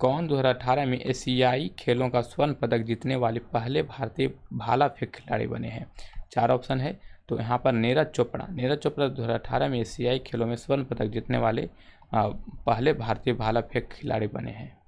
कौन 2018 में एशियाई खेलों का स्वर्ण पदक जीतने वाले पहले भारतीय भाला फेंक खिलाड़ी बने हैं चार ऑप्शन है तो यहाँ पर नीरज चोपड़ा नीरज चोपड़ा दो में एशियाई खेलों में स्वर्ण पदक जीतने वाले पहले भारतीय भाला फेंक खिलाड़ी बने हैं